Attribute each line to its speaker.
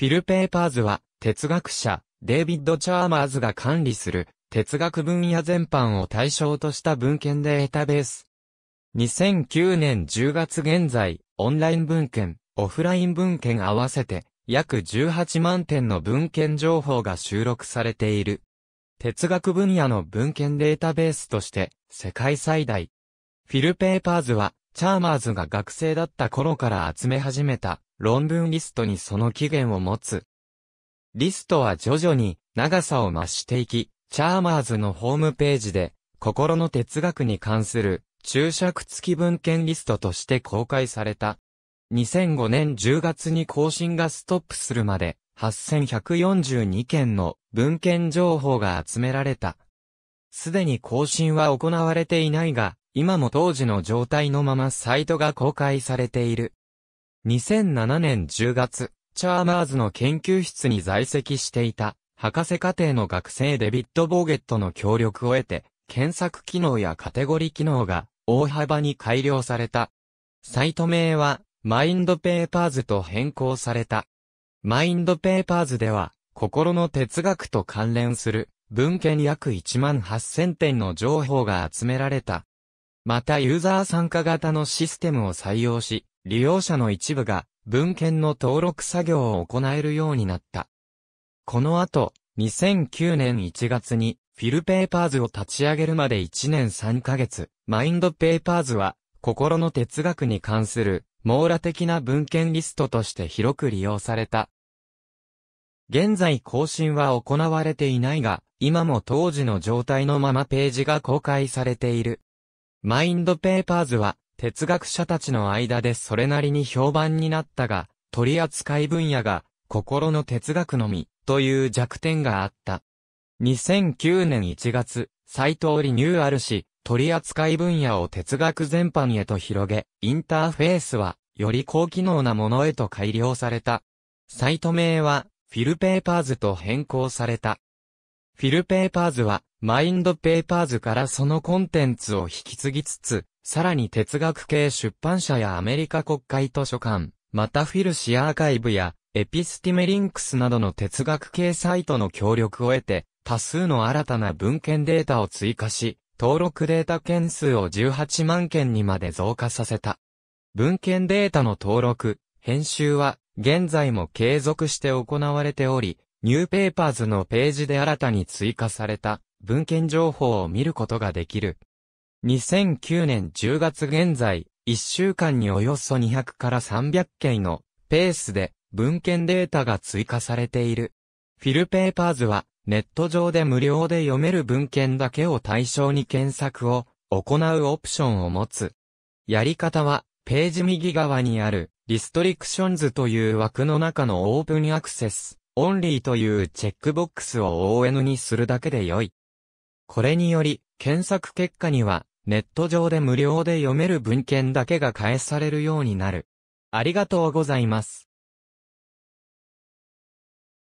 Speaker 1: フィル・ペーパーズは、哲学者、デイビッド・チャーマーズが管理する、哲学分野全般を対象とした文献データベース。2009年10月現在、オンライン文献、オフライン文献合わせて、約18万点の文献情報が収録されている。哲学分野の文献データベースとして、世界最大。フィル・ペーパーズは、チャーマーズが学生だった頃から集め始めた、論文リストにその起源を持つ。リストは徐々に長さを増していき、チャーマーズのホームページで、心の哲学に関する注釈付き文献リストとして公開された。2005年10月に更新がストップするまで、8142件の文献情報が集められた。すでに更新は行われていないが、今も当時の状態のままサイトが公開されている。2007年10月、チャーマーズの研究室に在籍していた、博士課程の学生デビッド・ボーゲットの協力を得て、検索機能やカテゴリ機能が大幅に改良された。サイト名は、マインドペーパーズと変更された。マインドペーパーズでは、心の哲学と関連する文献約1万8000点の情報が集められた。またユーザー参加型のシステムを採用し、利用者の一部が文献の登録作業を行えるようになった。この後、2009年1月にフィルペーパーズを立ち上げるまで1年3ヶ月、マインドペーパーズは心の哲学に関する網羅的な文献リストとして広く利用された。現在更新は行われていないが、今も当時の状態のままページが公開されている。マインドペーパーズは哲学者たちの間でそれなりに評判になったが、取り扱い分野が、心の哲学のみ、という弱点があった。2009年1月、斎藤リニューアルし、取り扱い分野を哲学全般へと広げ、インターフェースは、より高機能なものへと改良された。サイト名は、フィルペーパーズと変更された。フィルペーパーズは、マインドペーパーズからそのコンテンツを引き継ぎつつ、さらに哲学系出版社やアメリカ国会図書館、またフィルシアアーカイブや、エピスティメリンクスなどの哲学系サイトの協力を得て、多数の新たな文献データを追加し、登録データ件数を18万件にまで増加させた。文献データの登録、編集は、現在も継続して行われており、ニューペーパーズのページで新たに追加された文献情報を見ることができる。2009年10月現在、1週間におよそ200から300件のペースで文献データが追加されている。フィルペーパーズはネット上で無料で読める文献だけを対象に検索を行うオプションを持つ。やり方はページ右側にあるリストリクションズという枠の中のオープンアクセス、オンリーというチェックボックスを ON にするだけで良い。これにより検索結果にはネット上で無料で読める文献だけが返されるようになる。ありがとうございます。